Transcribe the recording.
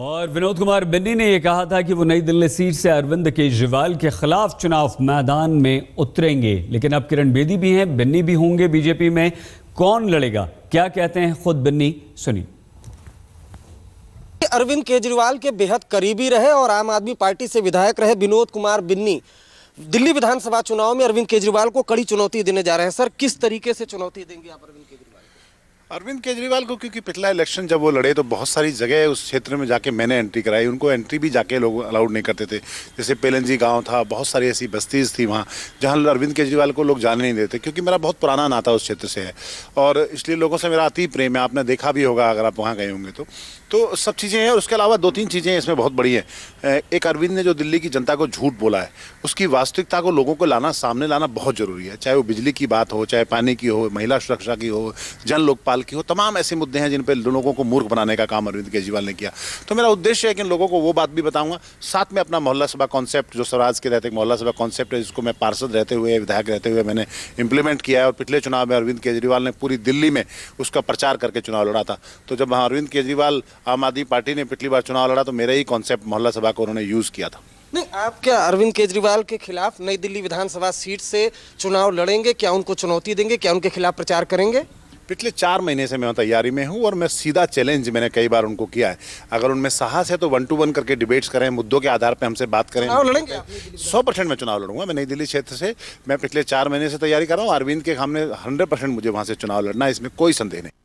और विनोद कुमार बिन्नी ने यह कहा था कि वो नई दिल्ली सीट से अरविंद केजरीवाल के खिलाफ चुनाव मैदान में उतरेंगे लेकिन अब किरण बेदी भी हैं बिन्नी भी होंगे बीजेपी में कौन लड़ेगा क्या कहते हैं खुद बिन्नी सुनिए अरविंद केजरीवाल के बेहद करीबी रहे और आम आदमी पार्टी से विधायक रहे विनोद कुमार बिन्नी दिल्ली विधानसभा चुनाव में अरविंद केजरीवाल को कड़ी चुनौती देने जा रहे हैं सर किस तरीके से चुनौती देंगे आप अरविंद केजरीवाल अरविंद केजरीवाल को क्योंकि पिछला इलेक्शन जब वो लड़े तो बहुत सारी जगह उस क्षेत्र में जाके मैंने एंट्री कराई उनको एंट्री भी जाके लोग अलाउड नहीं करते थे जैसे पेलनजी गांव था बहुत सारी ऐसी बस्तीज़ थी वहाँ जहाँ अरविंद केजरीवाल को लोग जाने नहीं देते क्योंकि मेरा बहुत पुराना नाता उस क्षेत्र से है और इसलिए लोगों से मेरा अति प्रेम है आपने देखा भी होगा अगर आप वहाँ गए होंगे तो तो सब चीज़ें हैं और उसके अलावा दो तीन चीज़ें इसमें बहुत बड़ी हैं एक अरविंद ने जो दिल्ली की जनता को झूठ बोला है उसकी वास्तविकता को लोगों को लाना सामने लाना बहुत ज़रूरी है चाहे वो बिजली की बात हो चाहे पानी की हो महिला सुरक्षा की हो जन लोकपाल साल की हो तमाम ऐसे मुद्दे हैं जिन पर लोगों को मूर्ख बनाने का काम अरविंद केजरीवाल ने किया तो मेरा उद्देश्य है कि इन लोगों को वो बात भी बताऊंगा साथ में अपना मोहल्ला सभा कॉन्सेप्ट जो स्वराज के रहते मोहल्ला सभा कॉन्सेप्ट है जिसको मैं पार्षद रहते हुए विधायक रहते हुए मैंने इंप्लीमेंट किया है और पिछले चुनाव में अरविंद केजरीवाल ने पूरी दिल्ली में उसका प्रचार करके चुनाव लड़ा था तो जब अरविंद केजरीवाल आम आदमी पार्टी ने पिछली बार चुनाव लड़ा तो मेरा ही कॉन्सेप्ट मोहल्ला सभा को उन्होंने यूज़ किया था नहीं आप क्या अरविंद केजरीवाल के खिलाफ नई दिल्ली विधानसभा सीट से चुनाव लड़ेंगे क्या उनको चुनौती देंगे क्या उनके खिलाफ प्रचार करेंगे पिछले चार महीने से मैं तैयारी में हूँ और मैं सीधा चैलेंज मैंने कई बार उनको किया है अगर उनमें साहस है तो वन टू वन करके डिबेट्स करें मुद्दों के आधार पर हमसे बात करें लड़ेंगे सौ परसेंट मैं चुनाव लड़ूंगा मैं नई दिल्ली क्षेत्र से मैं पिछले चार महीने से तैयारी कर रहा हूँ अरविंद के सामने हंड्रेड परसेंट मुझे वहाँ से चुनाव लड़ना है इसमें कोई संदेह नहीं